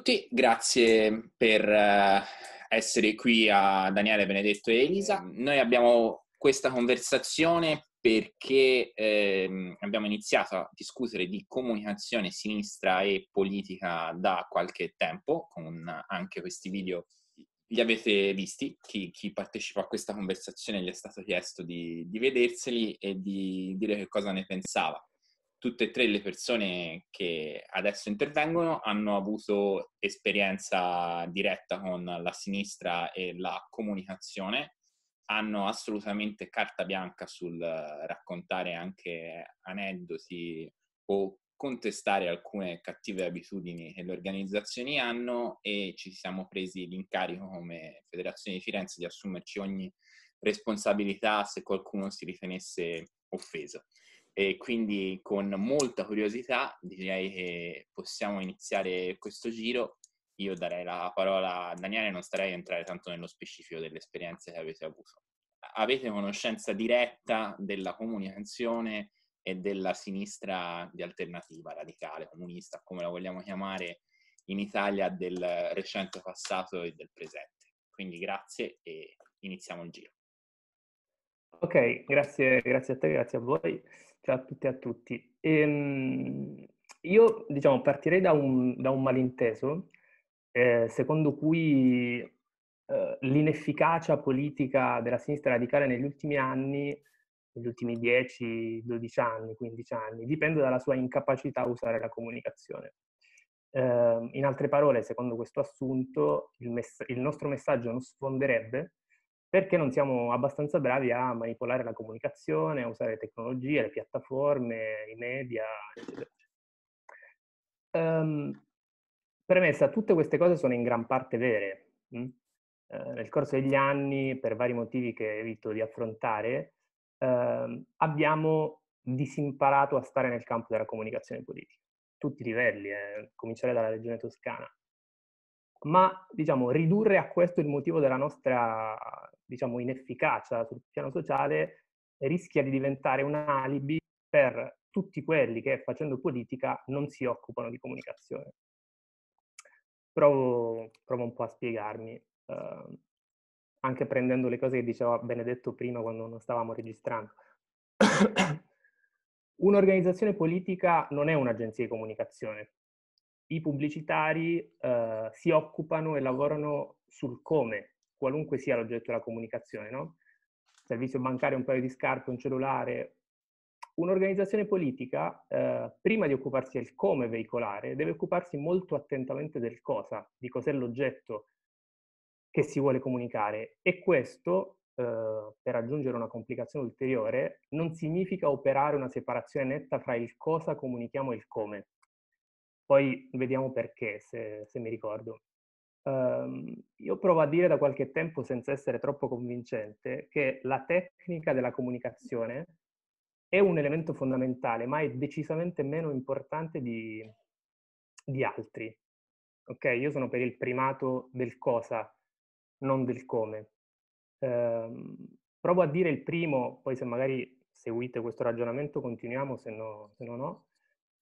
tutti, grazie per eh, essere qui a Daniele Benedetto e Elisa. Noi abbiamo questa conversazione perché ehm, abbiamo iniziato a discutere di comunicazione sinistra e politica da qualche tempo, con anche questi video li avete visti, chi, chi partecipa a questa conversazione gli è stato chiesto di, di vederseli e di dire che cosa ne pensava tutte e tre le persone che adesso intervengono hanno avuto esperienza diretta con la sinistra e la comunicazione, hanno assolutamente carta bianca sul raccontare anche aneddoti o contestare alcune cattive abitudini che le organizzazioni hanno e ci siamo presi l'incarico come Federazione di Firenze di assumerci ogni responsabilità se qualcuno si ritenesse offeso. E quindi con molta curiosità direi che possiamo iniziare questo giro. Io darei la parola a Daniele, non starei a entrare tanto nello specifico delle esperienze che avete avuto. Avete conoscenza diretta della comunicazione e della sinistra di alternativa radicale, comunista, come la vogliamo chiamare, in Italia del recente passato e del presente. Quindi grazie e iniziamo il giro. Ok, grazie, grazie a te, grazie a voi. Ciao a tutte e a tutti. Ehm, io diciamo, partirei da un, da un malinteso eh, secondo cui eh, l'inefficacia politica della sinistra radicale negli ultimi anni, negli ultimi 10, 12 anni, 15 anni, dipende dalla sua incapacità a usare la comunicazione. Eh, in altre parole, secondo questo assunto, il, mess- il nostro messaggio non sfonderebbe perché non siamo abbastanza bravi a manipolare la comunicazione, a usare le tecnologie, le piattaforme, i media, eccetera. Um, premessa, tutte queste cose sono in gran parte vere. Mm? Eh, nel corso degli anni, per vari motivi che evito di affrontare, eh, abbiamo disimparato a stare nel campo della comunicazione politica, tutti i livelli, eh, cominciare dalla regione toscana. Ma diciamo, ridurre a questo il motivo della nostra diciamo, inefficacia sul piano sociale rischia di diventare un alibi per tutti quelli che facendo politica non si occupano di comunicazione. Provo, provo un po' a spiegarmi, eh, anche prendendo le cose che diceva Benedetto prima quando non stavamo registrando. Un'organizzazione politica non è un'agenzia di comunicazione. I pubblicitari eh, si occupano e lavorano sul come qualunque sia l'oggetto della comunicazione, no? Servizio bancario, un paio di scarpe, un cellulare. Un'organizzazione politica, eh, prima di occuparsi del come veicolare, deve occuparsi molto attentamente del cosa, di cos'è l'oggetto che si vuole comunicare. E questo, eh, per aggiungere una complicazione ulteriore, non significa operare una separazione netta fra il cosa comunichiamo e il come. Poi vediamo perché, se, se mi ricordo. Ehm, io provo a dire da qualche tempo, senza essere troppo convincente, che la tecnica della comunicazione è un elemento fondamentale, ma è decisamente meno importante di, di altri. Ok, io sono per il primato del cosa, non del come. Uh, provo a dire il primo, poi se magari seguite questo ragionamento continuiamo, se no, se no. no.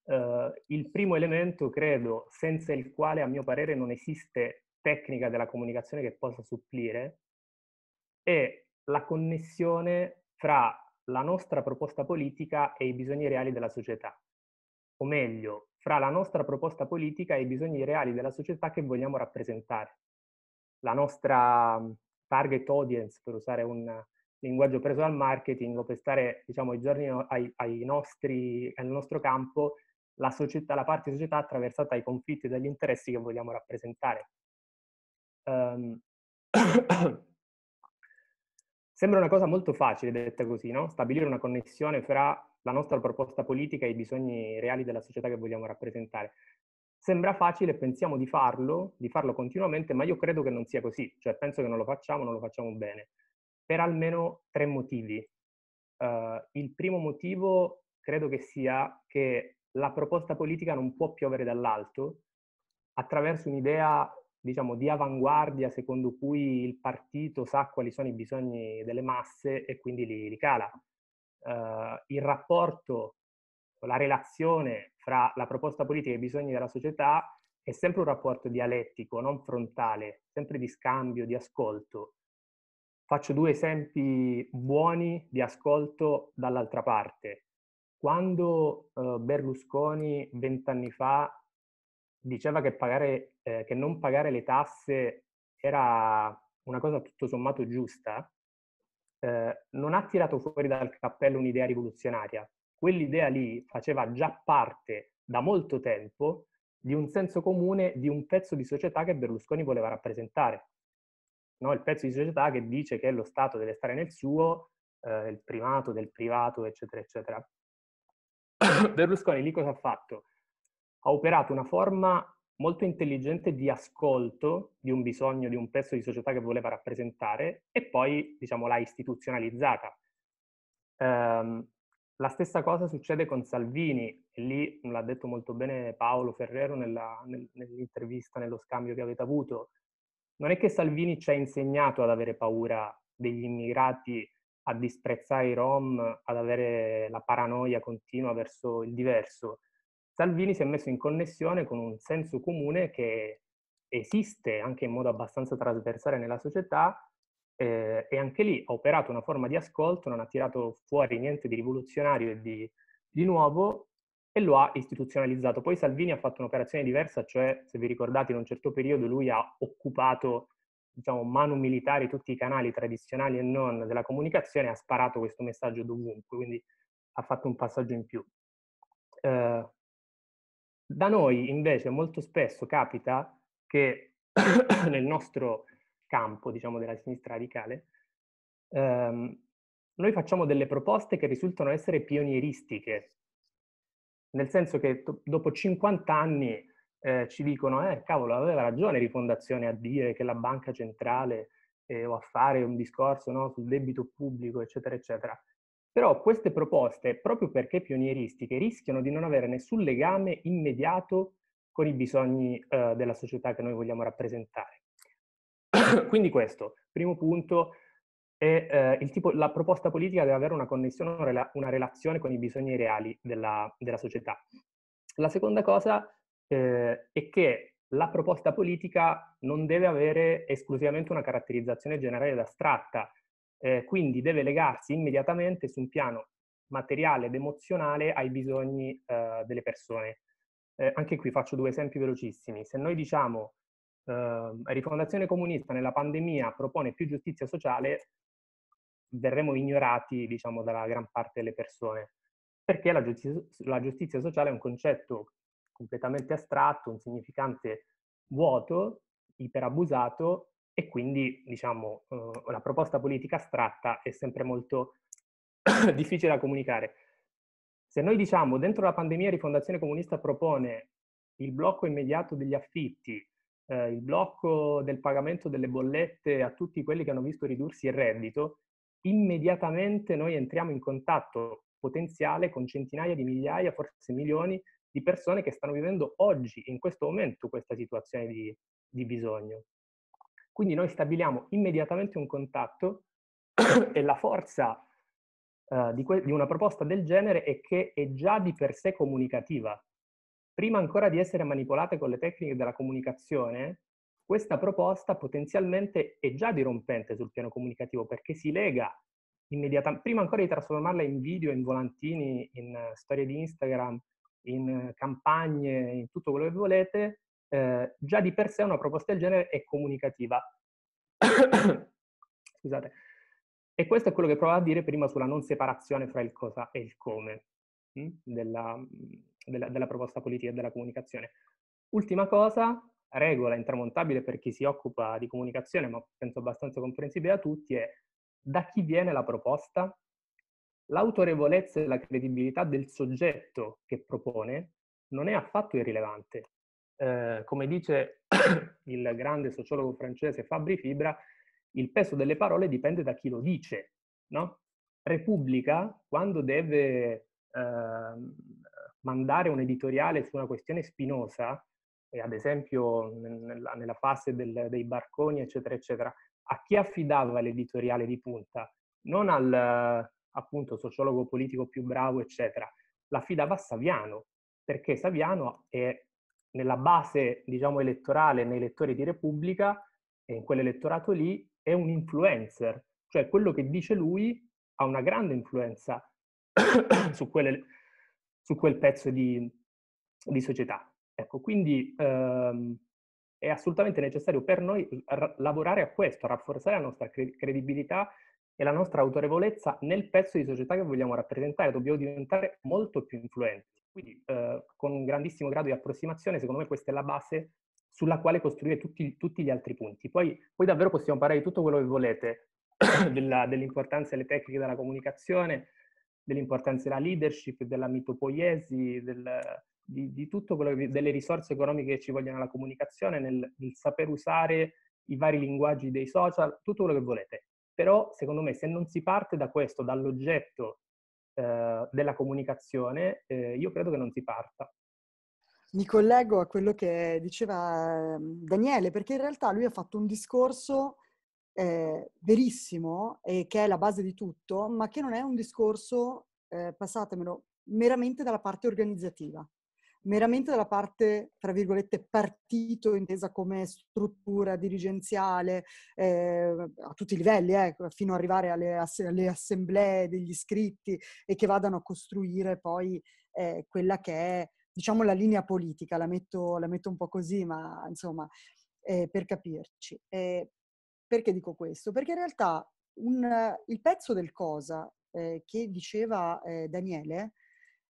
Uh, il primo elemento, credo, senza il quale a mio parere non esiste tecnica della comunicazione che possa supplire è la connessione fra la nostra proposta politica e i bisogni reali della società, o meglio, fra la nostra proposta politica e i bisogni reali della società che vogliamo rappresentare. La nostra target audience, per usare un linguaggio preso dal marketing, o per stare diciamo, ai giorni, ai, ai nostri, al nostro campo, la, società, la parte società attraversata dai conflitti e dagli interessi che vogliamo rappresentare. Um, Sembra una cosa molto facile detta così, no? Stabilire una connessione fra la nostra proposta politica e i bisogni reali della società che vogliamo rappresentare. Sembra facile, pensiamo di farlo, di farlo continuamente, ma io credo che non sia così, cioè penso che non lo facciamo, non lo facciamo bene, per almeno tre motivi. Uh, il primo motivo credo che sia che la proposta politica non può piovere dall'alto attraverso un'idea diciamo, di avanguardia secondo cui il partito sa quali sono i bisogni delle masse e quindi li, li cala. Uh, il rapporto, la relazione fra la proposta politica e i bisogni della società è sempre un rapporto dialettico, non frontale, sempre di scambio, di ascolto. Faccio due esempi buoni di ascolto dall'altra parte. Quando uh, Berlusconi vent'anni fa diceva che, pagare, eh, che non pagare le tasse era una cosa tutto sommato giusta, eh, non ha tirato fuori dal cappello un'idea rivoluzionaria. Quell'idea lì faceva già parte da molto tempo di un senso comune di un pezzo di società che Berlusconi voleva rappresentare. No? Il pezzo di società che dice che lo Stato deve stare nel suo, eh, il primato del privato, eccetera, eccetera. Berlusconi lì cosa ha fatto? ha operato una forma molto intelligente di ascolto di un bisogno, di un pezzo di società che voleva rappresentare e poi, diciamo, l'ha istituzionalizzata. Um, la stessa cosa succede con Salvini, e lì l'ha detto molto bene Paolo Ferrero nella, nel, nell'intervista, nello scambio che avete avuto. Non è che Salvini ci ha insegnato ad avere paura degli immigrati, a disprezzare i rom, ad avere la paranoia continua verso il diverso. Salvini si è messo in connessione con un senso comune che esiste anche in modo abbastanza trasversale nella società eh, e anche lì ha operato una forma di ascolto, non ha tirato fuori niente di rivoluzionario e di, di nuovo e lo ha istituzionalizzato. Poi Salvini ha fatto un'operazione diversa, cioè se vi ricordate in un certo periodo lui ha occupato diciamo, mano militare tutti i canali tradizionali e non della comunicazione, ha sparato questo messaggio dovunque, quindi ha fatto un passaggio in più. Eh, da noi invece molto spesso capita che nel nostro campo, diciamo, della sinistra radicale, ehm, noi facciamo delle proposte che risultano essere pionieristiche, nel senso che to- dopo 50 anni eh, ci dicono, eh, cavolo, aveva ragione Rifondazione a dire che la banca centrale eh, o a fare un discorso no, sul debito pubblico, eccetera, eccetera. Però queste proposte, proprio perché pionieristiche, rischiano di non avere nessun legame immediato con i bisogni eh, della società che noi vogliamo rappresentare. Quindi questo, primo punto, è eh, tipo, la proposta politica deve avere una connessione, una relazione con i bisogni reali della, della società. La seconda cosa eh, è che la proposta politica non deve avere esclusivamente una caratterizzazione generale ed astratta, eh, quindi deve legarsi immediatamente su un piano materiale ed emozionale ai bisogni eh, delle persone. Eh, anche qui faccio due esempi velocissimi. Se noi diciamo eh, Rifondazione Comunista nella pandemia propone più giustizia sociale, verremo ignorati diciamo, dalla gran parte delle persone, perché la giustizia, la giustizia sociale è un concetto completamente astratto, un significante vuoto, iperabusato, e quindi diciamo, eh, la proposta politica astratta è sempre molto difficile da comunicare. Se noi diciamo dentro la pandemia Rifondazione Comunista propone il blocco immediato degli affitti, eh, il blocco del pagamento delle bollette a tutti quelli che hanno visto ridursi il reddito, immediatamente noi entriamo in contatto potenziale con centinaia di migliaia, forse milioni di persone che stanno vivendo oggi, in questo momento, questa situazione di, di bisogno. Quindi noi stabiliamo immediatamente un contatto e la forza uh, di, que- di una proposta del genere è che è già di per sé comunicativa. Prima ancora di essere manipolate con le tecniche della comunicazione, questa proposta potenzialmente è già dirompente sul piano comunicativo perché si lega immediatamente, prima ancora di trasformarla in video, in volantini, in eh, storie di Instagram, in eh, campagne, in tutto quello che volete, eh, già di per sé una proposta del genere è comunicativa. Scusate. E questo è quello che provavo a dire prima sulla non separazione fra il cosa e il come mh? Della, mhmm, della, della proposta politica e della comunicazione. Ultima cosa, regola intramontabile per chi si occupa di comunicazione, ma penso abbastanza comprensibile a tutti, è da chi viene la proposta, l'autorevolezza e la credibilità del soggetto che propone non è affatto irrilevante. Eh, come dice il grande sociologo francese Fabri Fibra, il peso delle parole dipende da chi lo dice. No? Repubblica, quando deve eh, mandare un editoriale su una questione spinosa, e ad esempio nella, nella fase del, dei barconi, eccetera, eccetera, a chi affidava l'editoriale di punta? Non al appunto sociologo politico più bravo, eccetera, l'affidava a Saviano, perché Saviano è nella base diciamo, elettorale, nei lettori di Repubblica, e in quell'elettorato lì, è un influencer. Cioè quello che dice lui ha una grande influenza su, quelle, su, quel pezzo di, di società. Ecco, quindi ehm, è assolutamente necessario per noi r- lavorare a questo, a rafforzare la nostra cre- credibilità e la nostra autorevolezza nel pezzo di società che vogliamo rappresentare. Dobbiamo diventare molto più influenti. Quindi eh, con un grandissimo grado di approssimazione, secondo me questa è la base sulla quale costruire tutti, tutti gli altri punti. Poi, poi, davvero possiamo parlare di tutto quello che volete, della, dell'importanza delle tecniche della comunicazione, dell'importanza della leadership, della mitopoiesi, del, di, di, tutto quello che, delle risorse economiche che ci vogliono alla comunicazione, nel, nel, saper usare i vari linguaggi dei social, tutto quello che volete. Però, secondo me, se non si parte da questo, dall'oggetto eh, della comunicazione, eh, io credo che non si parta. Mi collego a quello che diceva ehm, Daniele, perché in realtà lui ha fatto un discorso eh, verissimo e che è la base di tutto, ma che non è un discorso, eh, passatemelo, meramente dalla parte organizzativa meramente dalla parte, tra virgolette, partito, intesa come struttura dirigenziale eh, a tutti i livelli, eh, fino ad arrivare alle, ass- alle, assemblee degli iscritti e che vadano a costruire poi eh, quella che è, diciamo, la linea politica, la metto, la metto un po' così, ma insomma, eh, per capirci. Eh, perché dico questo? Perché in realtà un, il pezzo del cosa eh, che diceva Daniele,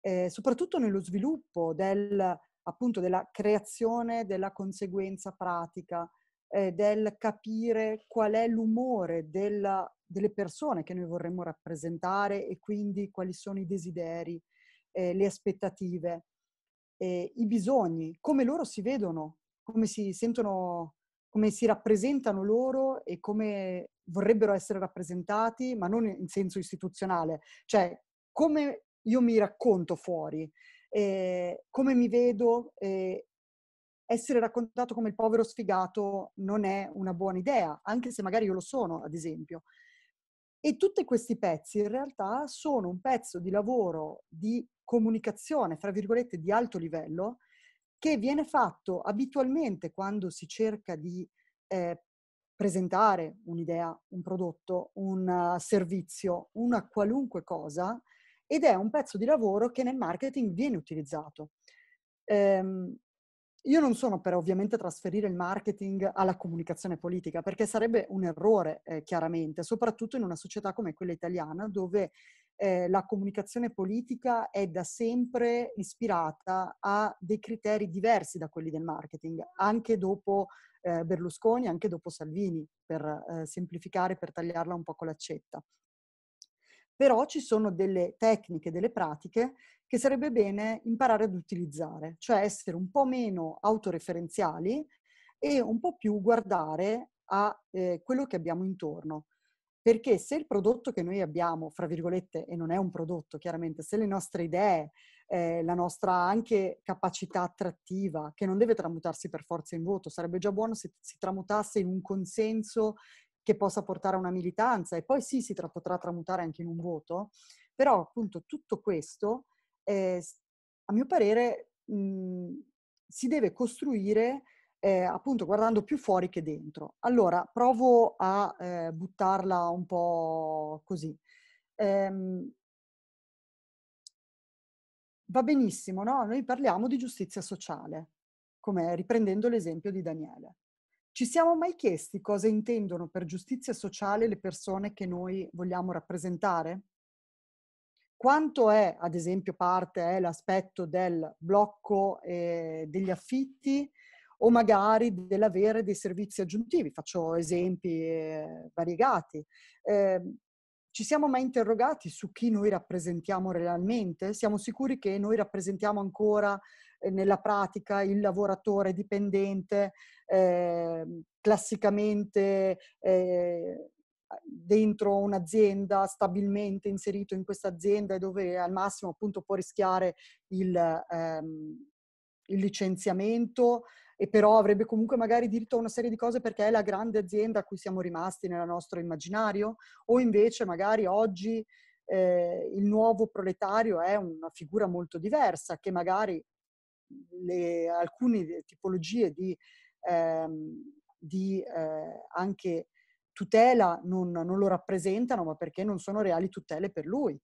eh, soprattutto nello sviluppo del, appunto, della creazione della conseguenza pratica, eh, del capire qual è l'umore della, delle persone che noi vorremmo rappresentare e quindi quali sono i desideri, eh, le aspettative, eh, i bisogni, come loro si vedono, come si sentono come si rappresentano loro e come vorrebbero essere rappresentati, ma non in senso istituzionale, cioè come io mi racconto fuori, eh, come mi vedo, eh, essere raccontato come il povero sfigato non è una buona idea, anche se magari io lo sono, ad esempio. E tutti questi pezzi in realtà sono un pezzo di lavoro di comunicazione, fra virgolette, di alto livello, che viene fatto abitualmente quando si cerca di eh, presentare un'idea, un prodotto, un uh, servizio, una qualunque cosa, ed è un pezzo di lavoro che nel marketing viene utilizzato. Ehm, io non sono per ovviamente trasferire il marketing alla comunicazione politica, perché sarebbe un errore eh, chiaramente, soprattutto in una società come quella italiana, dove eh, la comunicazione politica è da sempre ispirata a dei criteri diversi da quelli del marketing, anche dopo eh, Berlusconi, anche dopo Salvini, per eh, semplificare, per tagliarla un po' con l'accetta però ci sono delle tecniche, delle pratiche che sarebbe bene imparare ad utilizzare, cioè essere un po' meno autoreferenziali e un po' più guardare a eh, quello che abbiamo intorno. Perché se il prodotto che noi abbiamo, fra virgolette, e non è un prodotto chiaramente, se le nostre idee, eh, la nostra anche capacità attrattiva, che non deve tramutarsi per forza in voto, sarebbe già buono se si tramutasse in un consenso che possa portare a una militanza e poi sì si tra- potrà tramutare anche in un voto, però appunto tutto questo, eh, a mio parere, mh, mhmm, si deve costruire eh, appunto guardando più fuori che dentro. Allora, provo a eh, buttarla un po' così. Ehm, va benissimo, no? Noi parliamo di giustizia sociale, come riprendendo l'esempio di Daniele. Ci siamo mai chiesti cosa intendono per giustizia sociale le persone che noi vogliamo rappresentare? Quanto è, ad esempio, parte eh, l'aspetto del blocco eh, degli affitti o magari dell'avere dei servizi aggiuntivi? Faccio esempi eh, variegati. Ehm, ci siamo mai interrogati su chi noi rappresentiamo realmente? Siamo sicuri che noi rappresentiamo ancora nella pratica il lavoratore dipendente eh, classicamente eh, dentro un'azienda, stabilmente inserito in questa azienda e dove al massimo appunto può rischiare il, ehm, il licenziamento e però avrebbe comunque magari diritto a una serie di cose perché è la grande azienda a cui siamo rimasti nel nostro immaginario o invece magari oggi eh, il nuovo proletario è una figura molto diversa che magari le, alcune tipologie di, ehm, di eh, anche tutela non, non, lo rappresentano, ma perché non sono reali tutele per lui.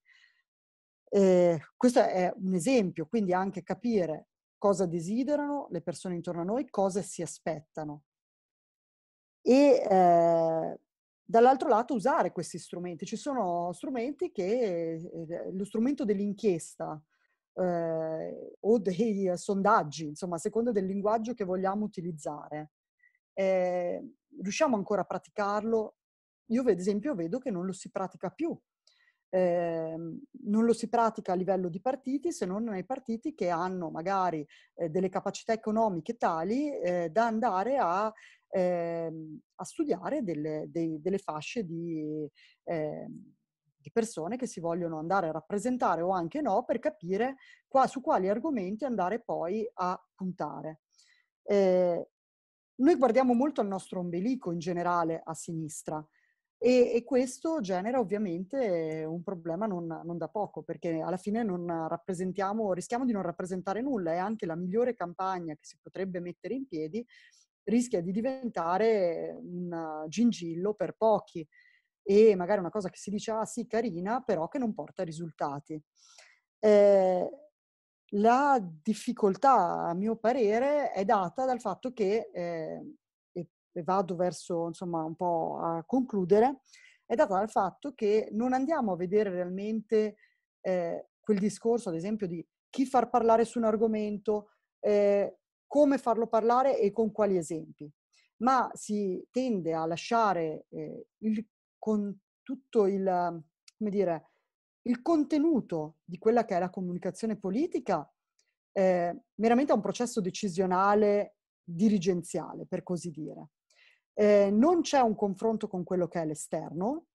Eh, questo è un esempio, quindi anche capire cosa desiderano le persone intorno a noi, cosa si aspettano. E eh, dall'altro lato usare questi strumenti. Ci sono strumenti che, eh, lo strumento dell'inchiesta, eh, o dei sondaggi, insomma, a seconda del linguaggio che vogliamo utilizzare. Eh, riusciamo ancora a praticarlo? Io, ad esempio, vedo che non lo si pratica più. Eh, non lo si pratica a livello di partiti se non nei partiti che hanno magari eh, delle capacità economiche tali eh, da andare a, ehm, a studiare delle, dei, delle fasce di, ehm, di persone che si vogliono andare a rappresentare o anche no per capire qua, su quali argomenti andare poi a puntare. Eh, noi guardiamo molto al nostro ombelico in generale a sinistra e, e questo genera ovviamente un problema non, non, da poco perché alla fine non rappresentiamo, rischiamo di non rappresentare nulla e anche la migliore campagna che si potrebbe mettere in piedi rischia di diventare un gingillo per pochi e magari una cosa che si dice, ah sì, carina, però che non porta risultati. Eh, la difficoltà, a mio parere, è data dal fatto che, eh, e vado verso, insomma, un po' a concludere, è data dal fatto che non andiamo a vedere realmente eh, quel discorso, ad esempio, di chi far parlare su un argomento, eh, come farlo parlare e con quali esempi, ma si tende a lasciare eh, il con tutto il, ehm, dire, il contenuto di quella che è la comunicazione politica eh, meramente a un processo decisionale dirigenziale, per così dire. Eh, non c'è un confronto con quello che è l'esterno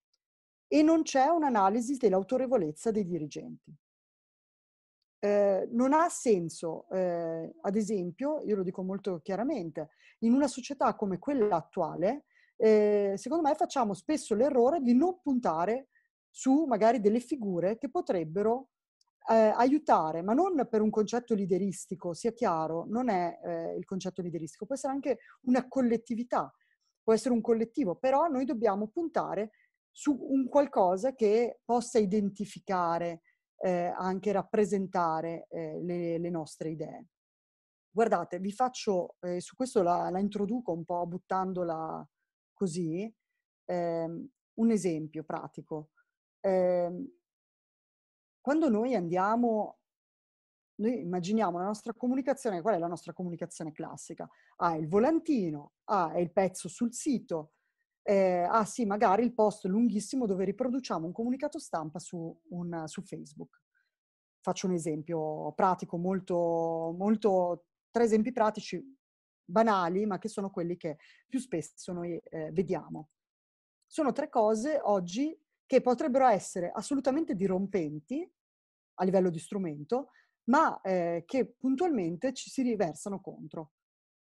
e non c'è un'analisi dell'autorevolezza dei dirigenti. Eh, non ha senso, eh, ad esempio, io lo dico molto chiaramente, in una società come quella attuale, eh, secondo me facciamo spesso l'errore di non puntare su magari delle figure che potrebbero eh, aiutare, ma non per un concetto lideristico, sia chiaro, non è eh, il concetto lideristico, può essere anche una collettività, può essere un collettivo, però noi dobbiamo puntare su un qualcosa che possa identificare, eh, anche rappresentare eh, le, le, nostre idee. Guardate, vi faccio, eh, su questo la, la introduco un po' buttandola così, ehm, un esempio pratico. Eh, quando noi andiamo, noi immaginiamo la nostra comunicazione, qual è la nostra comunicazione classica? Ah, il volantino, ah, il pezzo sul sito, eh, ah sì, magari il post lunghissimo dove riproduciamo un comunicato stampa su, un, su Facebook. Faccio un esempio pratico, molto, molto, tre esempi pratici, banali, ma che sono quelli che più spesso noi eh, vediamo. Sono tre cose oggi che potrebbero essere assolutamente dirompenti a livello di strumento, ma eh, che puntualmente ci si riversano contro.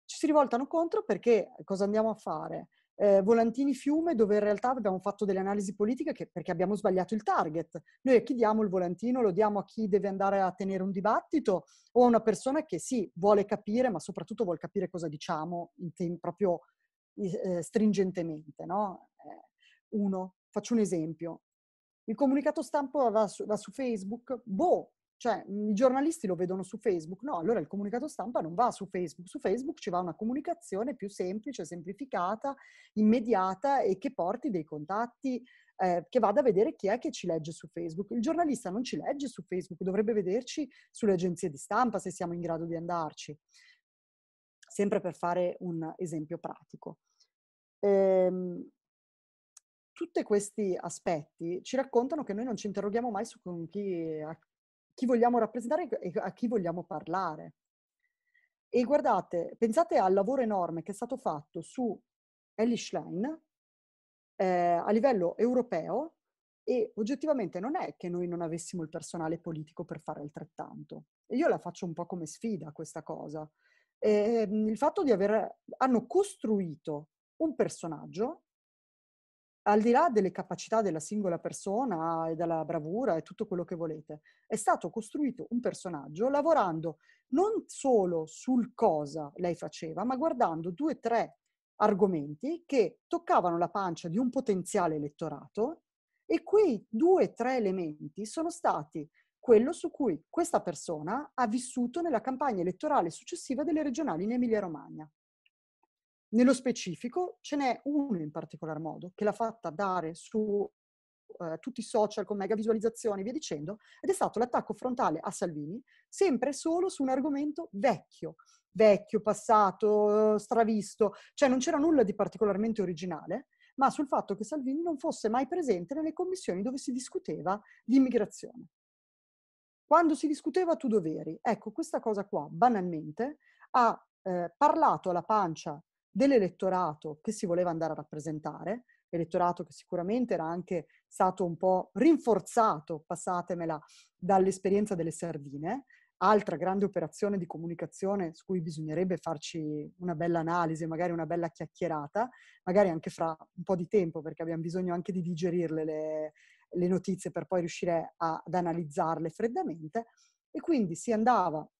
Ci si rivoltano contro perché cosa andiamo a fare? eh, Volantini Fiume, dove in realtà abbiamo fatto delle analisi politiche che, perché abbiamo sbagliato il target. Noi a chi diamo il volantino? Lo diamo a chi deve andare a tenere un dibattito o a una persona che sì, vuole capire, ma soprattutto vuole capire cosa diciamo te- proprio eh, stringentemente. No? Eh, uno, faccio un esempio. Il comunicato stampa va su, va su Facebook, boh, cioè, mhmm, i giornalisti lo vedono su Facebook, no, allora il comunicato stampa non va su Facebook, su Facebook ci va una comunicazione più semplice, semplificata, immediata e che porti dei contatti, eh, che vada a vedere chi è che ci legge su Facebook. Il giornalista non ci legge su Facebook, dovrebbe vederci sulle agenzie di stampa se siamo in grado di andarci, sempre per fare un esempio pratico. Ehm, tutti questi aspetti ci raccontano che noi non ci interroghiamo mai su con chi, a chi vogliamo rappresentare e a chi vogliamo parlare. E guardate, pensate al lavoro enorme che è stato fatto su Ellie Schlein eh, a livello europeo e oggettivamente non è che noi non avessimo il personale politico per fare altrettanto. io la faccio un po' come sfida questa cosa. E, ehm, il fatto di aver... hanno costruito un personaggio al di là delle capacità della singola persona e della bravura e tutto quello che volete, è stato costruito un personaggio lavorando non solo sul cosa lei faceva, ma guardando due o tre argomenti che toccavano la pancia di un potenziale elettorato e quei due o tre elementi sono stati quello su cui questa persona ha vissuto nella campagna elettorale successiva delle regionali in Emilia-Romagna. Nello specifico ce n'è uno in particolar modo che l'ha fatta dare su eh, tutti i social con mega visualizzazioni e via dicendo, ed è stato l'attacco frontale a Salvini, sempre solo su un argomento vecchio, vecchio, passato, eh, stravisto, cioè non c'era nulla di particolarmente originale, ma sul fatto che Salvini non fosse mai presente nelle commissioni dove si discuteva di immigrazione. Quando si discuteva tu doveri, ecco questa cosa qua banalmente ha eh, parlato alla pancia dell'elettorato che si voleva andare a rappresentare, elettorato che sicuramente era anche stato un po' rinforzato, passatemela, dall'esperienza delle Sardine, altra grande operazione di comunicazione su cui bisognerebbe farci una bella analisi, magari una bella chiacchierata, magari anche fra un po' di tempo, perché abbiamo bisogno anche di digerirle le, le notizie per poi riuscire a, ad analizzarle freddamente. E quindi si andava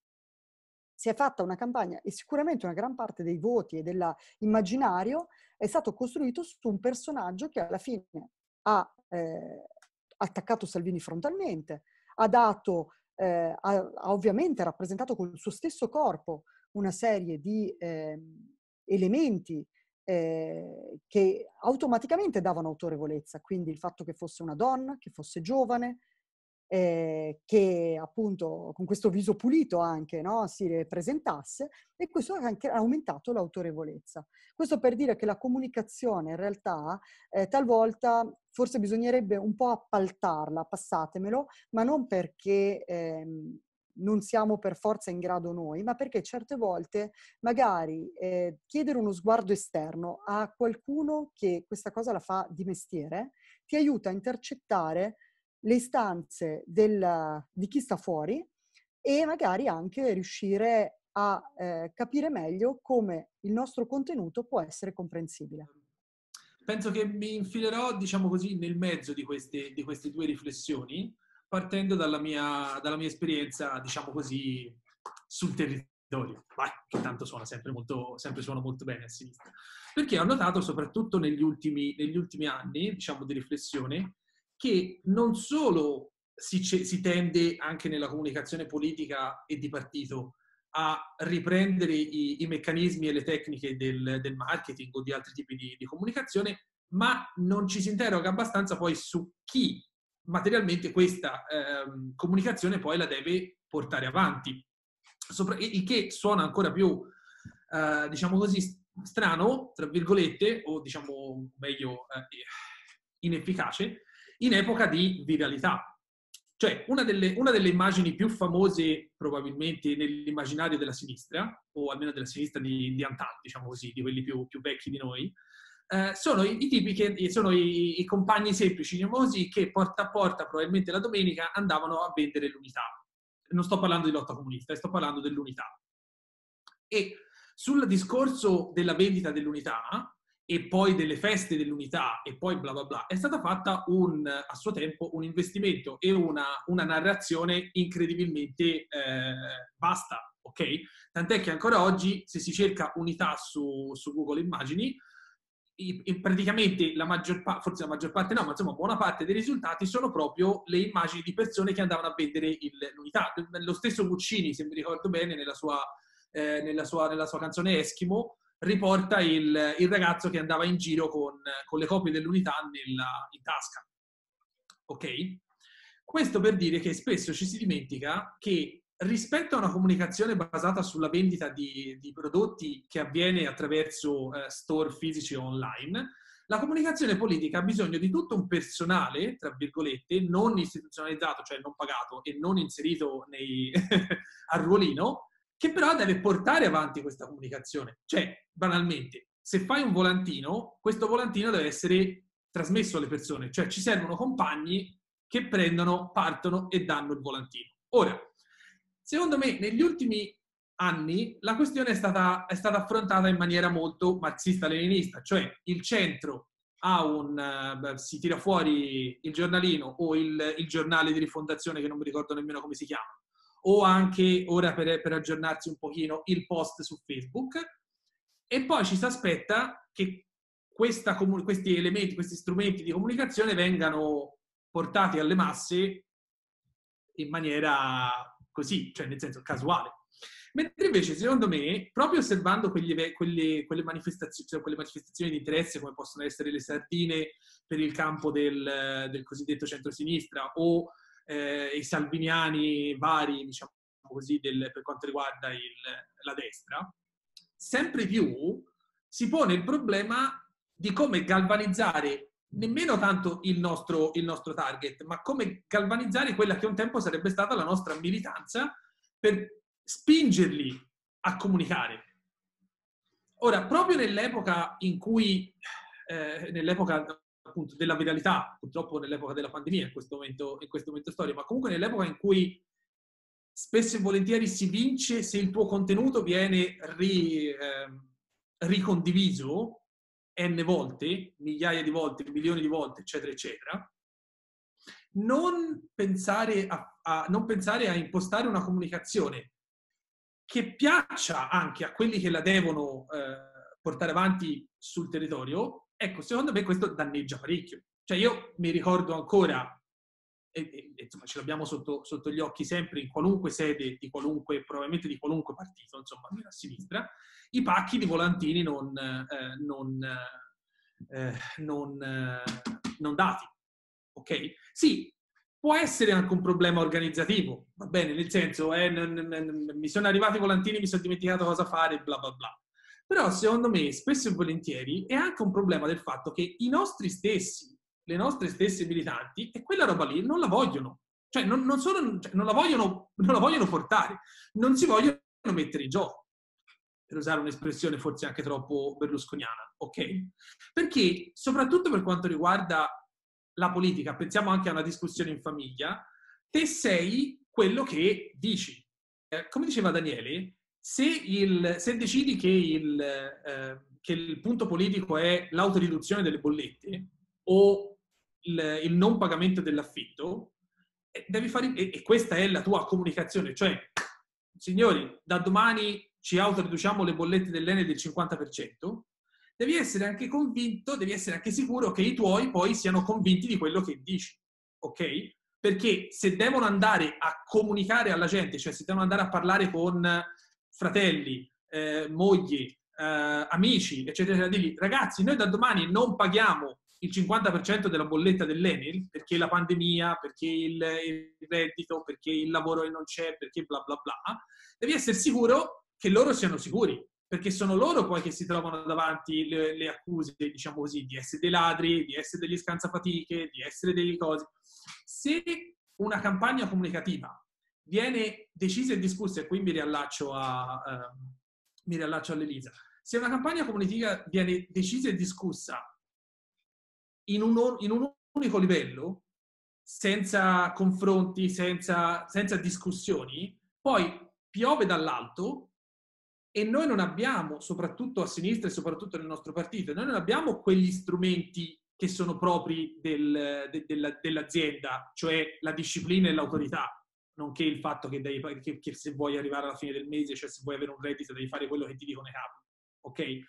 si è fatta una campagna e sicuramente una gran parte dei voti e dell'immaginario è stato costruito su un personaggio che alla fine ha eh, attaccato Salvini frontalmente, ha dato, eh, ha, ha ovviamente rappresentato col suo stesso corpo una serie di eh, elementi eh, che automaticamente davano autorevolezza, quindi il fatto che fosse una donna, che fosse giovane, eh, che appunto con questo viso pulito anche no, si presentasse e questo ha anche aumentato l'autorevolezza. Questo per dire che la comunicazione in realtà eh, talvolta forse bisognerebbe un po' appaltarla, passatemelo, ma non perché ehm, non siamo per forza in grado noi, ma perché certe volte magari eh, chiedere uno sguardo esterno a qualcuno che questa cosa la fa di mestiere ti aiuta a intercettare le istanze del, di chi sta fuori e magari anche riuscire a eh, capire meglio come il nostro contenuto può essere comprensibile. Penso che mi infilerò, diciamo così, nel mezzo di queste, di queste due riflessioni, partendo dalla mia, dalla mia esperienza, diciamo così, sul territorio. Vai, che tanto suona sempre molto, sempre suona molto bene a sinistra. Perché ho notato, soprattutto negli ultimi, negli ultimi anni, diciamo, di riflessione, che non solo si, si tende anche nella comunicazione politica e di partito a riprendere i, i meccanismi e le tecniche del, del, marketing o di altri tipi di, di comunicazione, ma non ci si interroga abbastanza poi su chi materialmente questa eh, comunicazione poi la deve portare avanti. Sopra, il che suona ancora più, eh, diciamo così, strano, tra virgolette, o diciamo meglio eh, inefficace, in epoca di viralità. Cioè, una delle, una delle, immagini più famose probabilmente nell'immaginario della sinistra, o almeno della sinistra di, di Antan, diciamo così, di quelli più, più vecchi di noi, eh, sono, i, i, tipi che, sono i, i compagni semplici, famosi, che porta a porta, probabilmente la domenica, andavano a vendere l'unità. Non sto parlando di lotta comunista, eh, sto parlando dell'unità. E sul discorso della vendita dell'unità, e poi delle feste dell'unità e poi bla bla bla, è stata fatta un, a suo tempo un investimento e una, una narrazione incredibilmente eh, vasta, ok? Tant'è che ancora oggi se si cerca unità su, su Google Immagini, praticamente la maggior parte, forse la maggior parte no, ma insomma buona parte dei risultati sono proprio le immagini di persone che andavano a vendere il, l'unità. Lo stesso Guccini, se mi ricordo bene, nella sua, eh, nella sua, nella sua canzone Eschimo, riporta il, il ragazzo che andava in giro con, con le copie dell'unità nella, in tasca. Ok? Questo per dire che spesso ci si dimentica che rispetto a una comunicazione basata sulla vendita di, di prodotti che avviene attraverso eh, store fisici online, la comunicazione politica ha bisogno di tutto un personale, tra virgolette, non istituzionalizzato, cioè non pagato e non inserito nei, a ruolino, che però deve portare avanti questa comunicazione. Cioè, banalmente, se fai un volantino, questo volantino deve essere trasmesso alle persone, cioè ci servono compagni che prendono, partono e danno il volantino. Ora, secondo me negli ultimi anni la questione è stata, è stata affrontata in maniera molto marxista-leninista, cioè il centro ha un, beh, si tira fuori il giornalino o il, il giornale di rifondazione che non mi ricordo nemmeno come si chiama, o anche ora per, per aggiornarsi un pochino il post su Facebook. E poi ci si aspetta che questa, questi elementi, questi strumenti di comunicazione vengano portati alle masse in maniera così, cioè nel senso casuale. Mentre invece, secondo me, proprio osservando quegli, quelle, quelle, manifestazioni, cioè quelle, manifestazioni, di interesse, come possono essere le sardine per il campo del, del cosiddetto centro-sinistra o eh, i salviniani vari, diciamo così, del, per quanto riguarda il, la destra, sempre più si pone il problema di come galvanizzare nemmeno tanto il nostro, il nostro target, ma come galvanizzare quella che un tempo sarebbe stata la nostra militanza per spingerli a comunicare. Ora, proprio nell'epoca in cui, eh, nell'epoca appunto della viralità, purtroppo nell'epoca della pandemia, in questo momento, in questo momento storico, ma comunque nell'epoca in cui spesso e volentieri si vince se il tuo contenuto viene ri, eh, ricondiviso n volte, migliaia di volte, milioni di volte, eccetera, eccetera. Non pensare a, a, non pensare a impostare una comunicazione che piaccia anche a quelli che la devono eh, portare avanti sul territorio, Ecco, secondo me questo danneggia parecchio. Cioè io mi ricordo ancora, e, e, insomma ce l'abbiamo sotto, sotto, gli occhi sempre in qualunque sede, di qualunque, probabilmente di qualunque partito, insomma, a sinistra, i pacchi di volantini non, eh, non, eh, non, eh, non dati. Ok? Sì, può essere anche un problema organizzativo, va bene, nel senso, eh, n- n- n- mi sono arrivati i volantini, mi sono dimenticato cosa fare, bla bla bla. Però secondo me spesso e volentieri è anche un problema del fatto che i nostri stessi, le nostre stesse militanti, e quella roba lì non la vogliono. Cioè non, non, sono, cioè non, la, vogliono, non la vogliono portare, non si vogliono mettere in gioco. Per usare un'espressione forse anche troppo berlusconiana, ok? Perché soprattutto per quanto riguarda la politica, pensiamo anche a una discussione in famiglia, te sei quello che dici. Eh, come diceva Daniele, se, il, se decidi che il, eh, che il, punto politico è l'autoriduzione delle bollette o il, il non pagamento dell'affitto, eh, fare, e, e questa è la tua comunicazione, cioè, signori, da domani ci autoriduciamo le bollette dell'Ene del 50%, devi essere anche convinto, devi essere anche sicuro che i tuoi poi siano convinti di quello che dici, ok? Perché se devono andare a comunicare alla gente, cioè se devono andare a parlare con fratelli, eh, mogli, eh, amici, eccetera, digli ragazzi, noi da domani non paghiamo il 50% della bolletta dell'Enel perché la pandemia, perché il, il reddito, perché il lavoro non c'è, perché bla bla bla, devi essere sicuro che loro siano sicuri, perché sono loro poi che si trovano davanti le, le, accuse, diciamo così, di essere dei ladri, di essere degli scansafatiche, di essere delle cose. Se una campagna comunicativa viene decisa e discussa, e qui mi riallaccio, a, uh, mi riallaccio all'Elisa, se una campagna comunicativa viene decisa e discussa in un, in un unico livello, senza confronti, senza, senza discussioni, poi piove dall'alto e noi non abbiamo, soprattutto a sinistra e soprattutto nel nostro partito, noi non abbiamo quegli strumenti che sono propri del, de, de, dell'azienda, cioè la disciplina e l'autorità nonché il fatto che, devi, che, che, se vuoi arrivare alla fine del mese, cioè se vuoi avere un reddito, devi fare quello che ti dicono i capi. Ok?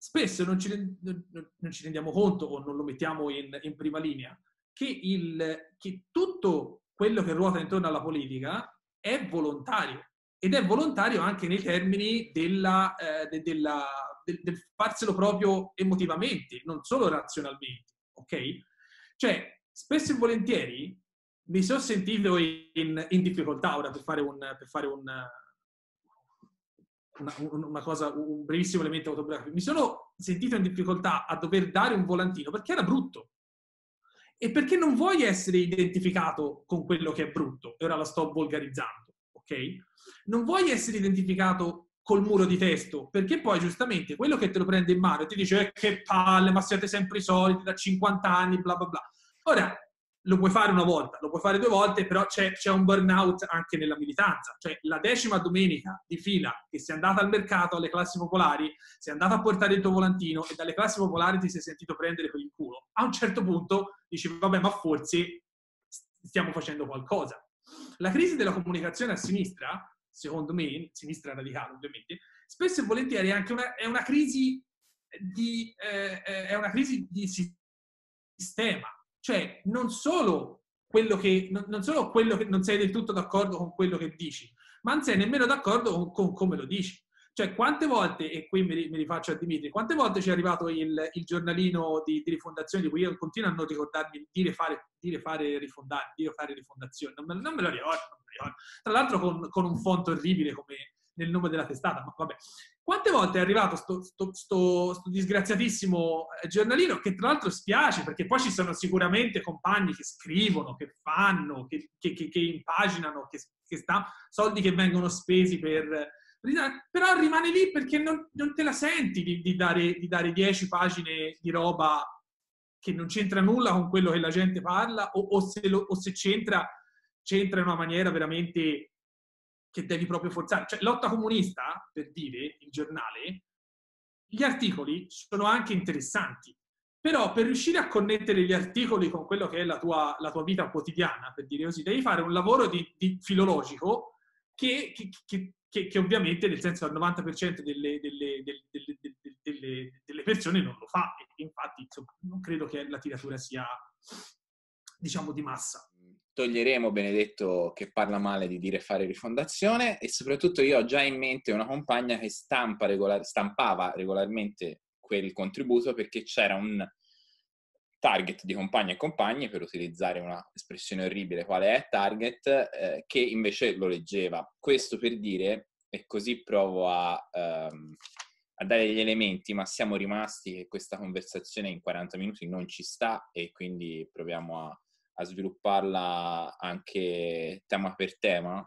Spesso non ci, non ci, rendiamo conto o non lo mettiamo in, in prima linea che, il, che tutto quello che ruota intorno alla politica è volontario ed è volontario anche nei termini della, eh, de, della, del, del, farselo proprio emotivamente, non solo razionalmente, ok? Cioè, spesso e volentieri mi sono sentito in, in, difficoltà ora per fare un, per fare un una, una, cosa, un brevissimo elemento autobiografico. Mi sono sentito in difficoltà a dover dare un volantino perché era brutto e perché non vuoi essere identificato con quello che è brutto. E ora la sto volgarizzando, ok? Non vuoi essere identificato col muro di testo perché poi giustamente quello che te lo prende in mano e ti dice eh, che palle, ma siete sempre i soliti da 50 anni, bla bla bla. Ora, lo puoi fare una volta, lo puoi fare due volte, però c'è, c'è, un burnout anche nella militanza. Cioè, la decima domenica di fila che sei andata al mercato alle classi popolari, sei andata a portare il tuo volantino e dalle classi popolari ti sei sentito prendere per il culo. A un certo punto dici, vabbè, ma forse stiamo facendo qualcosa. La crisi della comunicazione a sinistra, secondo me, sinistra radicale ovviamente, spesso e volentieri è anche una, è una crisi di, eh, eh è una crisi di sistema cioè, non solo quello che non, solo quello che non sei del tutto d'accordo con quello che dici, ma non sei nemmeno d'accordo con, con come lo dici. Cioè, quante volte, e qui mi, mi rifaccio a Dimitri, quante volte ci è arrivato il, il giornalino di, di, rifondazione di cui io continuo a non ricordarmi dire fare, dire fare rifondare, dire fare rifondazione, non me, non me lo ricordo, non me lo ricordo. Tra l'altro con, con un font orribile come nel nome della testata, ma vabbè. Quante volte è arrivato questo disgraziatissimo eh, giornalino che tra l'altro spiace perché poi ci sono sicuramente compagni che scrivono, che fanno, che, che, che, che impaginano, che, che sta, soldi che vengono spesi per, però rimane lì perché non, non te la senti di, di, dare, di, dare, 10 pagine di roba che non c'entra nulla con quello che la gente parla o, o, se, lo, o se, c'entra, c'entra in una maniera veramente che devi proprio forzare. Cioè, Lotta Comunista, per dire, il giornale, gli articoli sono anche interessanti, però per riuscire a connettere gli articoli con quello che è la tua, la tua vita quotidiana, per dire così, devi fare un lavoro di, di filologico che, che, che, che, ovviamente, nel senso, al 90% delle, delle, delle, delle, persone non lo fa. E infatti, insomma, non credo che la tiratura sia, diciamo, di massa toglieremo Benedetto che parla male di dire fare rifondazione e soprattutto io ho già in mente una compagna che stampa regolar- stampava regolarmente quel contributo perché c'era un target di compagni e compagni, per utilizzare una espressione orribile quale è target, eh, che invece lo leggeva. Questo per dire, e così provo a, ehm, a dare gli elementi, ma siamo rimasti che questa conversazione in 40 minuti non ci sta e quindi proviamo a a svilupparla anche tema per tema,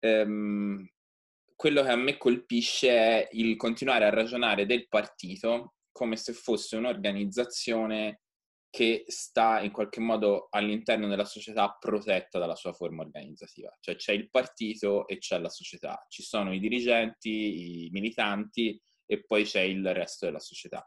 ehm, quello che a me colpisce è il continuare a ragionare del partito come se fosse un'organizzazione che sta in qualche modo all'interno della società protetta dalla sua forma organizzativa. Cioè c'è il partito e c'è la società, ci sono i dirigenti, i militanti e poi c'è il resto della società.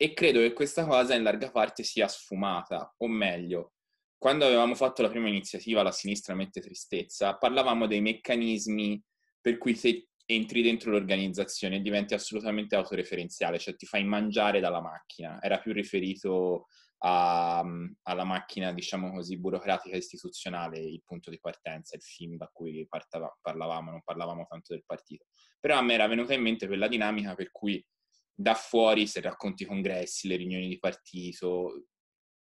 E credo che questa cosa in larga parte sia sfumata, o meglio, quando avevamo fatto la prima iniziativa La sinistra mette tristezza, parlavamo dei meccanismi per cui se entri dentro l'organizzazione diventi assolutamente autoreferenziale, cioè ti fai mangiare dalla macchina. Era più riferito a, mm, alla macchina, diciamo così, burocratica istituzionale, il punto di partenza, il film da cui partava, parlavamo, non parlavamo tanto del partito. Però a me era venuta in mente quella dinamica per cui da fuori, se racconti i congressi, le riunioni di partito,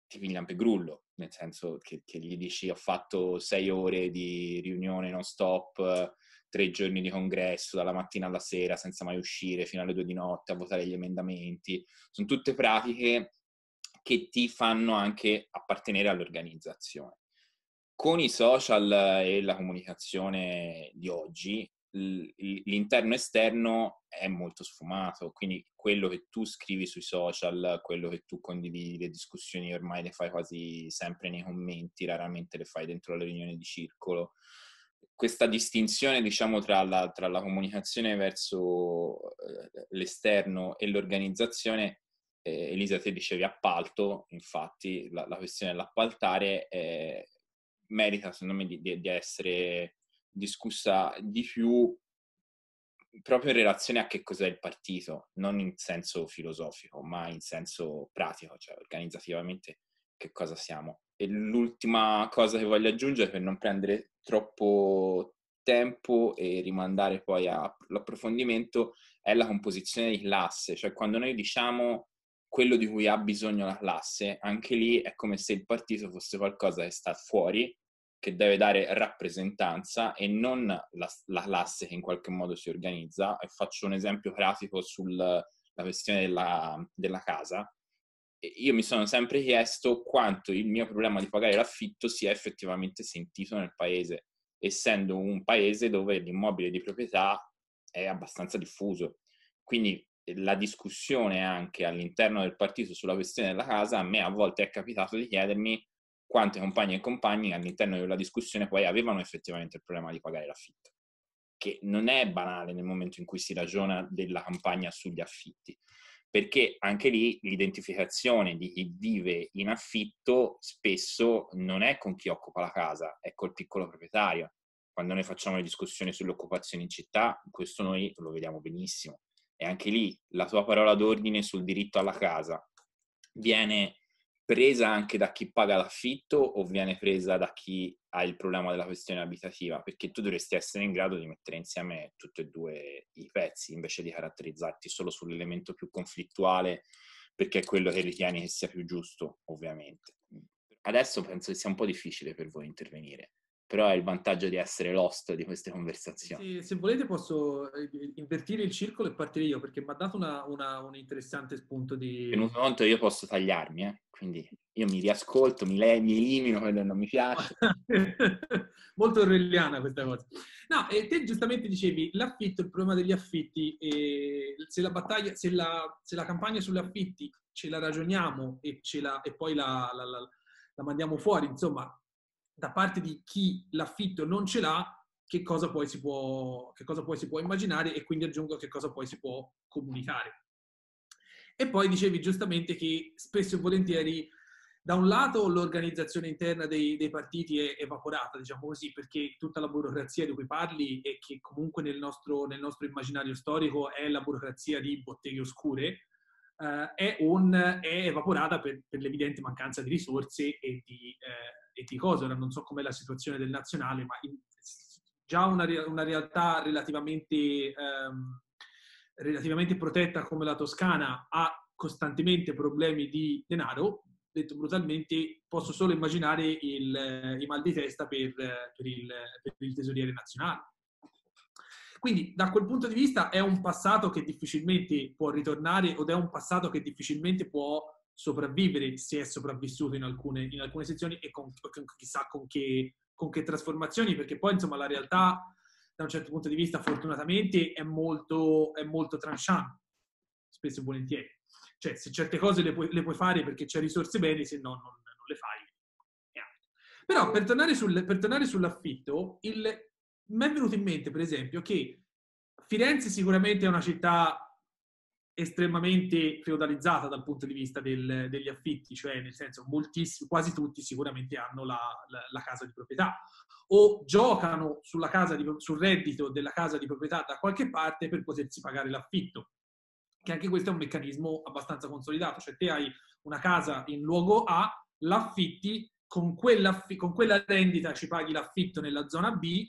ti pigli un pegrullo, nel senso che, che, gli dici ho fatto sei ore di riunione non stop, tre giorni di congresso dalla mattina alla sera senza mai uscire fino alle due di notte a votare gli emendamenti. Sono tutte pratiche che ti fanno anche appartenere all'organizzazione. Con i social e la comunicazione di oggi, l'interno e esterno è molto sfumato, quindi quello che tu scrivi sui social, quello che tu condividi, le discussioni ormai le fai quasi sempre nei commenti, raramente le fai dentro le riunioni di circolo. Questa distinzione, diciamo, tra la, tra la comunicazione verso eh, l'esterno e l'organizzazione eh, Elisa, te dicevi appalto, infatti la, la questione dell'appaltare eh, merita, secondo me, di, di, essere discussa di più proprio in relazione a che cos'è il partito, non in senso filosofico, ma in senso pratico, cioè organizzativamente che cosa siamo. E l'ultima cosa che voglio aggiungere per non prendere troppo tempo e rimandare poi all'approfondimento è la composizione di classe, cioè quando noi diciamo quello di cui ha bisogno la classe, anche lì è come se il partito fosse qualcosa che sta fuori che deve dare rappresentanza e non la, la classe che in qualche modo si organizza. E faccio un esempio pratico sulla questione della, della casa. Io mi sono sempre chiesto quanto il mio problema di pagare l'affitto sia effettivamente sentito nel paese, essendo un paese dove l'immobile di proprietà è abbastanza diffuso. Quindi eh, la discussione anche all'interno del partito sulla questione della casa, a me a volte è capitato di chiedermi quante compagne e compagni all'interno della discussione poi avevano effettivamente il problema di pagare l'affitto, che non è banale nel momento in cui si ragiona della campagna sugli affitti, perché anche lì l'identificazione di chi vive in affitto spesso non è con chi occupa la casa, è col piccolo proprietario. Quando noi facciamo le discussioni sull'occupazione in città, questo noi lo vediamo benissimo. E anche lì la tua parola d'ordine sul diritto alla casa viene presa anche da chi paga l'affitto o viene presa da chi ha il problema della questione abitativa? Perché tu dovresti essere in grado di mettere insieme tutti e due i pezzi invece di caratterizzarti solo sull'elemento più conflittuale perché è quello che ritieni che sia più giusto, ovviamente. Adesso penso che sia un po' difficile per voi intervenire però è il vantaggio di essere l'host di queste conversazioni. Sì, se volete posso eh, invertire il circolo e partire io, perché mi ha dato una, una, un interessante spunto di... un momento io posso tagliarmi, eh? quindi io mi riascolto, mi, le- mi elimino quello non mi piace. Molto orrelliana questa cosa. No, e te giustamente dicevi, l'affitto, il problema degli affitti, eh, se, la battaglia, se, la, se la campagna sugli affitti ce la ragioniamo e, ce la, e poi la, la mandiamo fuori, insomma, da parte di chi l'affitto non ce l'ha, che cosa poi si può, poi si può immaginare e quindi aggiungo che cosa poi si può comunicare. E poi dicevi giustamente che spesso e volentieri da un lato l'organizzazione interna dei, dei, partiti è evaporata, diciamo così, perché tutta la burocrazia di cui parli e che comunque nel nostro, nel nostro immaginario storico è la burocrazia di botteghe oscure, eh, è, un, è, evaporata per, per, l'evidente mancanza di risorse e di, eh, e di cose. Ora non so com'è la situazione del nazionale, ma in, già una, una, realtà relativamente, ehm, relativamente protetta come la Toscana ha costantemente problemi di denaro, detto brutalmente, posso solo immaginare il, eh, i mal di testa per, per, il, per il tesoriere nazionale. Quindi da quel punto di vista è un passato che difficilmente può ritornare ed è un passato che difficilmente può sopravvivere se è sopravvissuto in alcune, in alcune sezioni e con, con, chissà con che, con che trasformazioni, perché poi insomma la realtà da un certo punto di vista fortunatamente è molto, è molto tranchant, spesso e volentieri. Cioè se certe cose le puoi, le puoi fare perché c'è risorse bene, se no non, non le fai. Però per tornare, sul, per tornare sull'affitto, il, mi è venuto in mente, per esempio, che Firenze sicuramente è una città estremamente feudalizzata dal punto di vista del, degli affitti, cioè nel senso moltissimi, quasi tutti sicuramente hanno la, la, la casa di proprietà o giocano di, sul reddito della casa di proprietà da qualche parte per potersi pagare l'affitto, che anche questo è un meccanismo abbastanza consolidato, cioè te hai una casa in luogo A, l'affitti, con con quella rendita ci paghi l'affitto nella zona B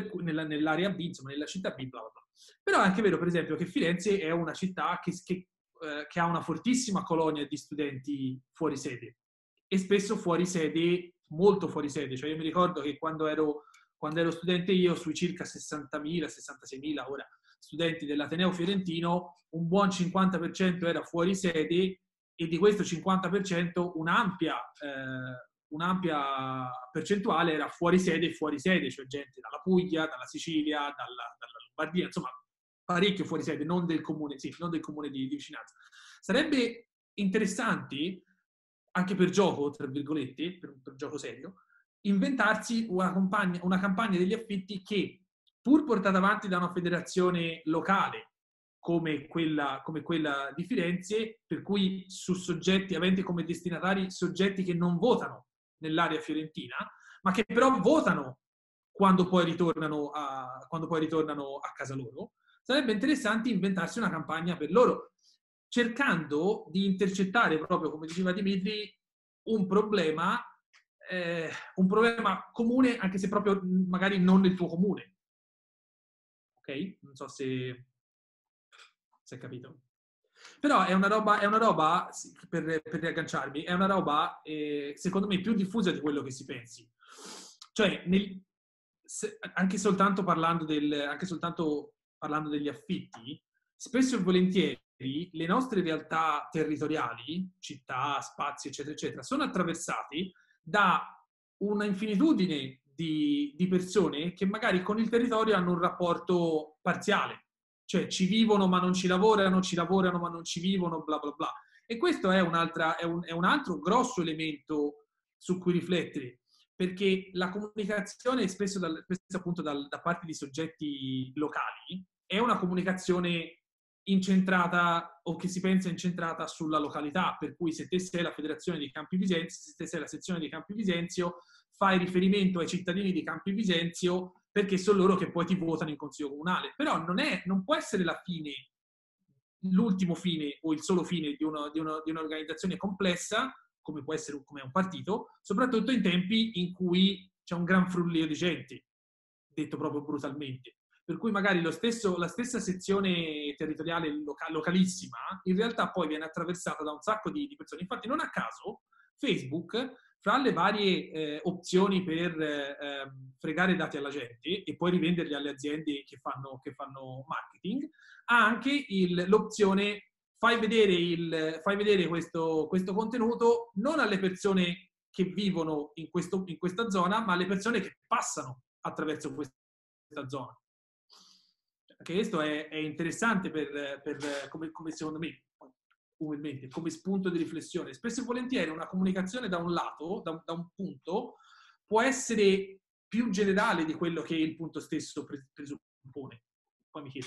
cui, nella, nell'area B, insomma, nella città B, bla bla bla. Però è anche vero, per esempio, che Firenze è una città che, che, eh, che ha una fortissima colonia di studenti fuori sede e spesso fuori sede, molto fuori sede. Cioè io mi ricordo che quando ero, quando ero studente io, sui circa 60.000, 66.000 ora, studenti dell'Ateneo fiorentino, un buon 50% era fuori sede e di questo 50% un'ampia... Eh, un'ampia percentuale era fuori sede e fuori sede, cioè gente dalla Puglia, dalla Sicilia, dalla, dalla Lombardia, insomma parecchio fuori sede, non del comune, sì, non del comune di, di vicinanza. Sarebbe interessante, anche per gioco, tra virgolette, per, per gioco serio, inventarsi una, compagna, una campagna degli affitti che, pur portata avanti da una federazione locale, come quella, come quella, di Firenze, per cui su soggetti aventi come destinatari soggetti che non votano nell'area fiorentina, ma che però votano quando poi ritornano a, poi ritornano a casa loro. Sarebbe interessante inventarsi una campagna per loro, cercando di intercettare proprio, come diceva Dimitri, un problema, eh, un problema comune, anche se proprio mm, magari non nel tuo comune. Ok? Non so se, se hai capito. Però è una roba, è una roba per, per riagganciarmi, è una roba eh, secondo me più diffusa di quello che si pensi. Cioè, nel, se, anche, soltanto del, anche, soltanto parlando degli affitti, spesso e volentieri le nostre realtà territoriali, città, spazi, eccetera, eccetera, sono attraversati da una infinitudine di, di persone che magari con il territorio hanno un rapporto parziale cioè ci vivono ma non ci lavorano, ci lavorano ma non ci vivono, bla bla bla. E questo è, è, un, è un altro grosso elemento su cui riflettere, perché la comunicazione spesso, dal, spesso appunto dal, da parte di soggetti locali è una comunicazione incentrata o che si pensa incentrata sulla località, per cui se te sei la federazione di Campi Bisenzio, se te sei la sezione di Campi Bisenzio, fai riferimento ai cittadini di Campi Bisenzio perché sono loro che poi ti votano in consiglio comunale. Però non, è, non può essere la fine, l'ultimo fine o il solo fine di, uno, di, uno, di un'organizzazione complessa, come può essere come un partito, soprattutto in tempi in cui c'è un gran frullio di gente, detto proprio brutalmente. Per cui magari stesso, la stessa sezione territoriale loca, localissima in realtà poi viene attraversata da un sacco di, di persone. Infatti non a caso Facebook fra le varie eh, opzioni per eh, fregare dati alla gente e poi rivenderli alle aziende che fanno, che fanno marketing, ha anche il, l'opzione fai vedere, il, fai vedere questo, questo, contenuto non alle persone che vivono in, questo, in questa zona, ma alle persone che passano attraverso questa zona. Cioè, questo è, è interessante per, per, come, come secondo me probabilmente come spunto di riflessione. Spesso e volentieri una comunicazione da un lato, da un, da un punto, può essere più generale di quello che il punto stesso presuppone. Poi mi chiedo.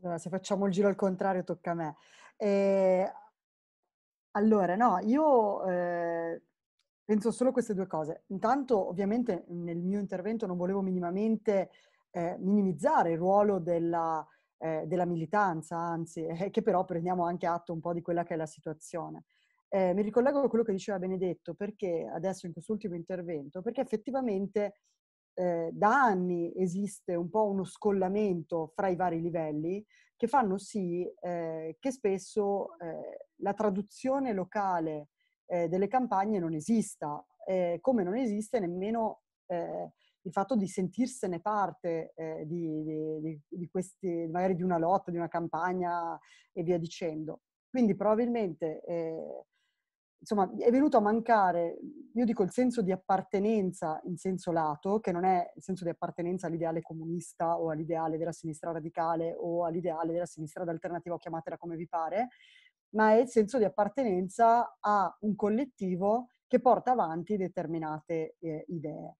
Allora, se facciamo il giro al contrario, tocca a me. Eh, allora, no, io eh, penso solo queste due cose. Intanto, ovviamente, nel mio intervento non volevo minimamente eh, minimizzare il ruolo della, eh, della militanza, anzi, eh, che però prendiamo anche atto un po' di quella che è la situazione. Eh, mi ricollego a quello che diceva Benedetto, perché adesso in quest'ultimo intervento, perché effettivamente eh, da anni esiste un po' uno scollamento fra i vari livelli che fanno sì eh, che spesso eh, la traduzione locale delle campagne non esista, come non esiste nemmeno eh, il fatto di sentirsene parte eh, di, di, di, questi, magari di una lotta, di una campagna e via dicendo. Quindi probabilmente eh, insomma, è venuto a mancare, io dico il senso di appartenenza in senso lato, che non è il senso di appartenenza all'ideale comunista o all'ideale della sinistra radicale o all'ideale della sinistra d'alternativa, chiamatela come vi pare, ma è il senso di appartenenza a un collettivo che porta avanti determinate eh, idee.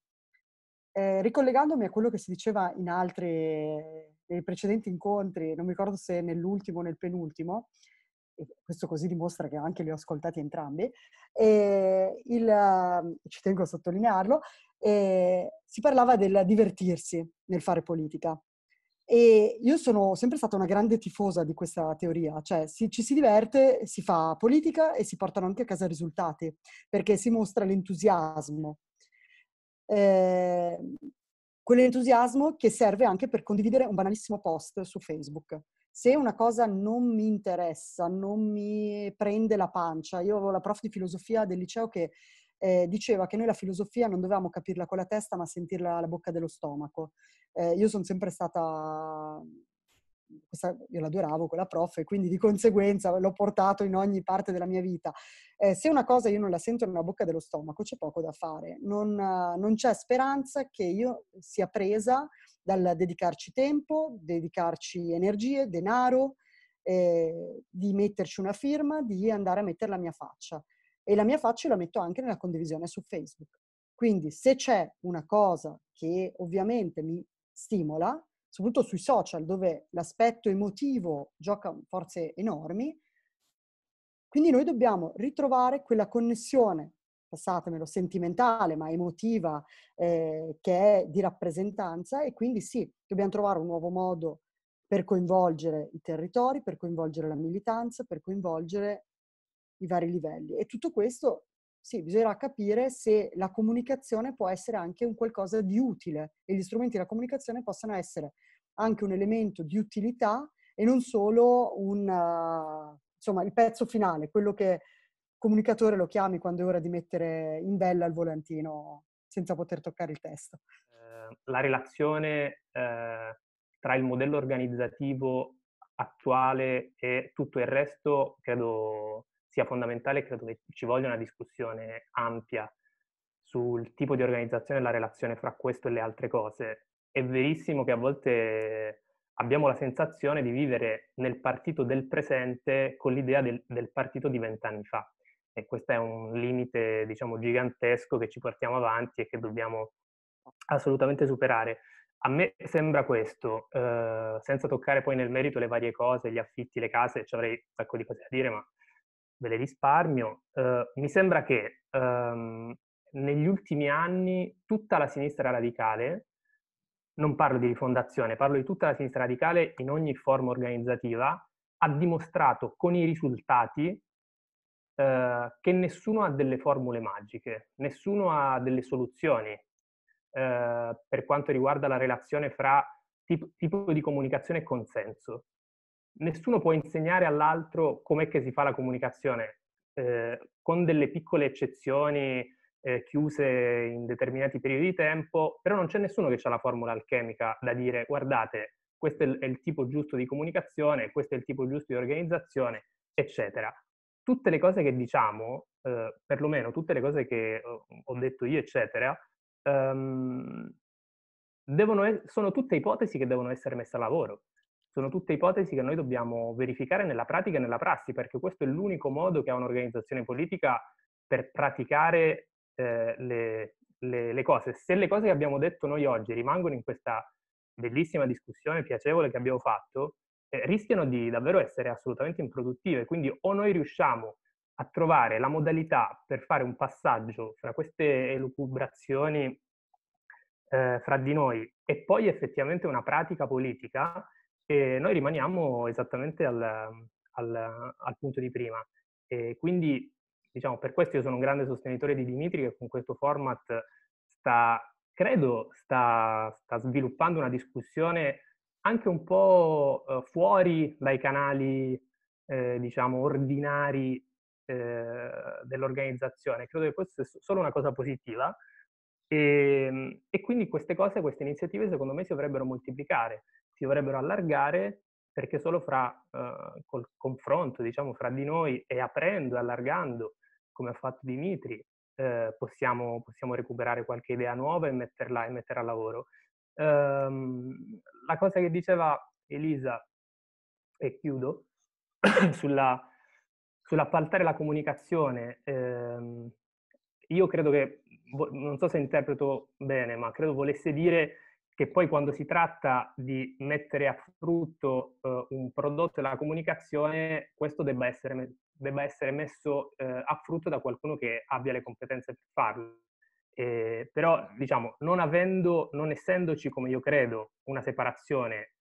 Eh, ricollegandomi a quello che si diceva in altri, nei precedenti incontri, non mi ricordo se nell'ultimo o nel penultimo, questo così dimostra che anche li ho ascoltati entrambi, eh, il, ci tengo a sottolinearlo, eh, si parlava del divertirsi nel fare politica. E io sono sempre stata una grande tifosa di questa teoria, cioè si, ci si diverte, si fa politica e si portano anche a casa risultati, perché si mostra l'entusiasmo eh, quell'entusiasmo che serve anche per condividere un banalissimo post su Facebook. Se una cosa non mi interessa, non mi prende la pancia, io avevo la prof di filosofia del liceo che eh, diceva che noi la filosofia non dovevamo capirla con la testa ma sentirla alla bocca dello stomaco. Eh, io sono sempre stata questa, io l'adoravo quella prof e quindi di conseguenza l'ho portato in ogni parte della mia vita. Eh, se una cosa io non la sento nella bocca dello stomaco c'è poco da fare, non, eh, non c'è speranza che io sia presa dal dedicarci tempo, dedicarci energie, denaro, eh, di metterci una firma, di andare a mettere la mia faccia. E la mia faccia la metto anche nella condivisione su Facebook. Quindi se c'è una cosa che ovviamente mi stimola, soprattutto sui social dove l'aspetto emotivo gioca forze enormi. Quindi noi dobbiamo ritrovare quella connessione, passatemelo, sentimentale ma emotiva eh, che è di rappresentanza e quindi sì, dobbiamo trovare un nuovo modo per coinvolgere i territori, per coinvolgere la militanza, per coinvolgere i vari livelli. E tutto questo sì, bisognerà capire se la comunicazione può essere anche un qualcosa di utile e gli strumenti della comunicazione possano essere anche un elemento di utilità e non solo un, eh, insomma, il pezzo finale, quello che comunicatore lo chiami quando è ora di mettere in bella il volantino senza poter toccare il testo. Eh, la relazione eh, tra il modello organizzativo attuale e tutto il resto credo sia fondamentale, credo che ci voglia una discussione ampia sul tipo di organizzazione e la relazione fra questo e le altre cose. È verissimo che a volte abbiamo la sensazione di vivere nel partito del presente con l'idea del, del partito di vent'anni fa. E questo è un limite, diciamo, gigantesco che ci portiamo avanti e che dobbiamo assolutamente superare. A me sembra questo, eh, senza toccare poi nel merito le varie cose, gli affitti, le case, ci avrei un sacco di cose da dire, ma ve le risparmio, eh, mi sembra che ehm, negli ultimi anni tutta la sinistra radicale, non parlo di rifondazione, parlo di tutta la sinistra radicale in ogni forma organizzativa, ha dimostrato con i risultati eh, che nessuno ha delle formule magiche, nessuno ha delle soluzioni eh, per quanto riguarda la relazione fra tipo, tipo di comunicazione e consenso nessuno può insegnare all'altro com'è che si fa la comunicazione, eh, con delle piccole eccezioni eh, chiuse in determinati periodi di tempo, però non c'è nessuno che ha la formula alchemica da dire guardate, questo è il, è il tipo giusto di comunicazione, questo è il tipo giusto di organizzazione, eccetera. Tutte le cose che diciamo, eh, perlomeno tutte le cose che ho detto io, eccetera, ehm, devono, sono tutte ipotesi che devono essere messe a lavoro sono tutte ipotesi che noi dobbiamo verificare nella pratica e nella prassi, perché questo è l'unico modo che ha un'organizzazione politica per praticare eh, le, le, le cose. Se le cose che abbiamo detto noi oggi rimangono in questa bellissima discussione piacevole che abbiamo fatto, eh, rischiano di davvero essere assolutamente improduttive. Quindi o noi riusciamo a trovare la modalità per fare un passaggio fra queste elucubrazioni eh, fra di noi e poi effettivamente una pratica politica, e noi rimaniamo esattamente al, al, al punto di prima. E quindi, diciamo, per questo io sono un grande sostenitore di Dimitri che con questo format sta, credo, sta, sta sviluppando una discussione anche un po' eh, fuori dai canali, eh, diciamo, ordinari eh, dell'organizzazione. Credo che questa sia solo una cosa positiva. E, ehm, e, quindi queste cose, queste iniziative, secondo me, si dovrebbero moltiplicare si dovrebbero allargare perché solo fra, eh, col confronto diciamo, fra di noi e aprendo e allargando, come ha fatto Dimitri, eh, possiamo, possiamo, recuperare qualche idea nuova e metterla, e metterla a lavoro. Ehm, la cosa che diceva Elisa, e chiudo, sulla, sull'appaltare la comunicazione, ehm, io credo che, non so se interpreto bene, ma credo volesse dire che poi quando si tratta di mettere a frutto eh, un prodotto e la comunicazione, questo debba essere, debba essere messo eh, a frutto da qualcuno che abbia le competenze per farlo. Eh, però, diciamo, non, avendo, non essendoci, come io credo, una separazione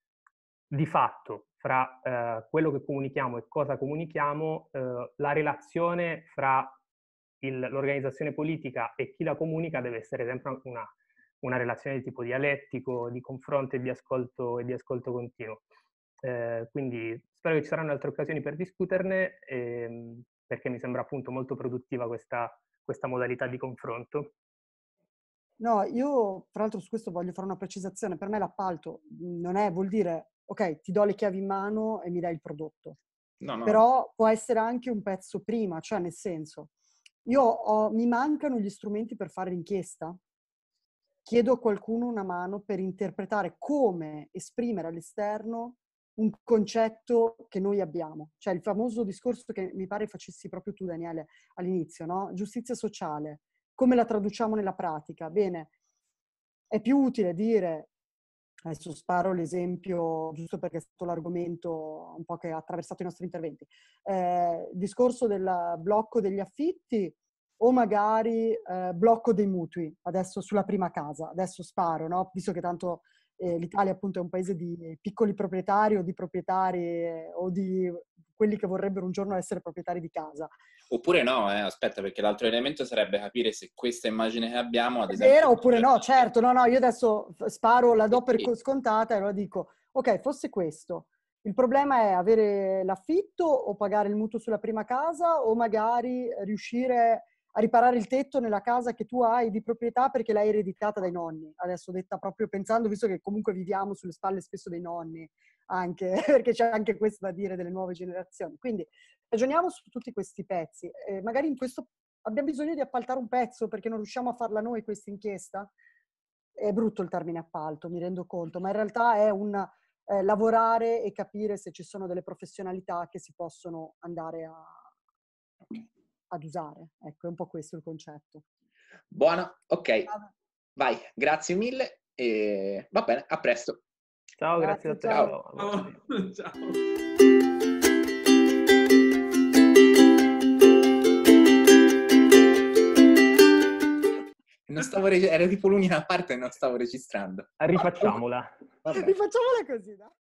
di fatto fra eh, quello che comunichiamo e cosa comunichiamo, eh, la relazione fra il, l'organizzazione politica e chi la comunica deve essere sempre una, una relazione di tipo dialettico, di confronto e di ascolto, e di ascolto continuo. Eh, quindi spero che ci saranno altre occasioni per discuterne, ehm, perché mi sembra appunto molto produttiva questa, questa modalità di confronto. No, io tra l'altro su questo voglio fare una precisazione. Per me l'appalto mhmm, non è, vuol dire, ok, ti do le chiavi in mano e mi dai il prodotto. No, no. Però può essere anche un pezzo prima, cioè nel senso, io ho, mi mancano gli strumenti per fare l'inchiesta, chiedo a qualcuno una mano per interpretare come esprimere all'esterno un concetto che noi abbiamo, cioè il famoso discorso che mi pare facessi proprio tu Daniele all'inizio, no? giustizia sociale, come la traduciamo nella pratica? Bene, è più utile dire, adesso sparo l'esempio giusto perché è stato l'argomento un po' che ha attraversato i nostri interventi, eh, il discorso del blocco degli affitti o magari eh, blocco dei mutui, adesso sulla prima casa, adesso sparo, no? visto che tanto eh, l'Italia appunto è un paese di piccoli proprietari o di proprietari eh, o di quelli che vorrebbero un giorno essere proprietari di casa. Oppure no, eh, aspetta, perché l'altro elemento sarebbe capire se questa immagine che abbiamo... Ad esempio, è vera oppure no, certo, no, no, io adesso sparo, la do per scontata e allora dico, ok, fosse questo. Il problema è avere l'affitto o pagare il mutuo sulla prima casa o magari riuscire a riparare il tetto nella casa che tu hai di proprietà perché l'hai ereditata dai nonni. Adesso detta proprio pensando, visto che comunque viviamo sulle spalle spesso dei nonni, anche perché c'è anche questo da dire delle nuove generazioni. Quindi ragioniamo su tutti questi pezzi. Eh, magari in questo abbiamo bisogno di appaltare un pezzo perché non riusciamo a farla noi questa inchiesta. È brutto il termine appalto, mi rendo conto, ma in realtà è un eh, lavorare e capire se ci sono delle professionalità che si possono andare a, ad usare. Ecco, è un po' questo il concetto. Buono, ok. Vai, grazie mille e va bene, a presto. Ciao, grazie, grazie a te. Ciao. ciao. ciao. Reg- era tipo l'unica parte che non stavo registrando. Rifacciamola. Vabbè. Rifacciamola così, no?